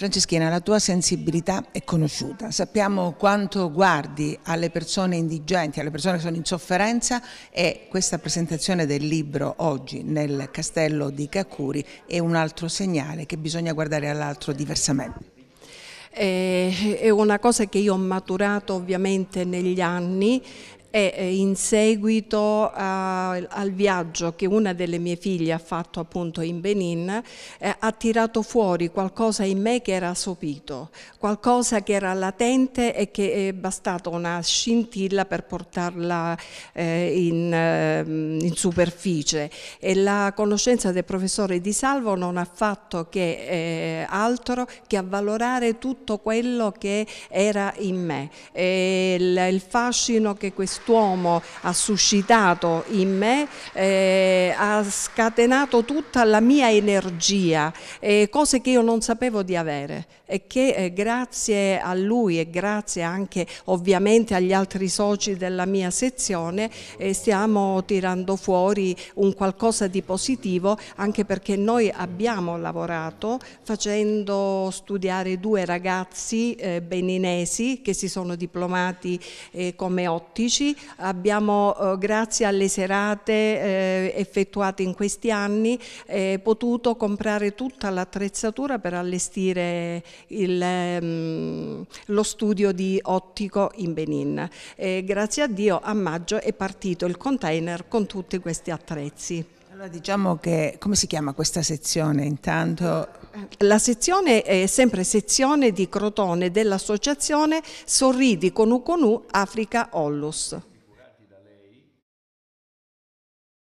Franceschina, la tua sensibilità è conosciuta, sappiamo quanto guardi alle persone indigenti, alle persone che sono in sofferenza e questa presentazione del libro oggi nel castello di Cacuri è un altro segnale che bisogna guardare all'altro diversamente eh, è una cosa che io ho maturato ovviamente negli anni e in seguito a, eh, al viaggio che una delle mie figlie ha fatto appunto in Benin eh, ha tirato fuori qualcosa in me che era sopito, qualcosa che era latente e che è bastata una scintilla per portarla eh, in, eh, in, superficie e la conoscenza del professore Di Salvo non ha fatto che eh, altro che avvalorare tutto quello che era in me e il, il fascino che questo quest'uomo ha suscitato in me eh, ha scatenato tutta la mia energia, eh, cose che io non sapevo di avere e che eh, grazie a lui e grazie anche ovviamente agli altri soci della mia sezione eh, stiamo tirando fuori un qualcosa di positivo anche perché noi abbiamo lavorato facendo studiare due ragazzi eh, beninesi che si sono diplomati eh, come ottici abbiamo eh, grazie alle serate eh, effettuate in questi anni eh, potuto comprare tutta l'attrezzatura per allestire il, mh, ehm, lo studio di Ottico in Benin. grazie a Dio a maggio è partito il container con tutti questi attrezzi. Allora diciamo che, come si chiama questa sezione intanto? La sezione è sempre sezione di Crotone dell'associazione Sorridi con Uconu Africa Ollus.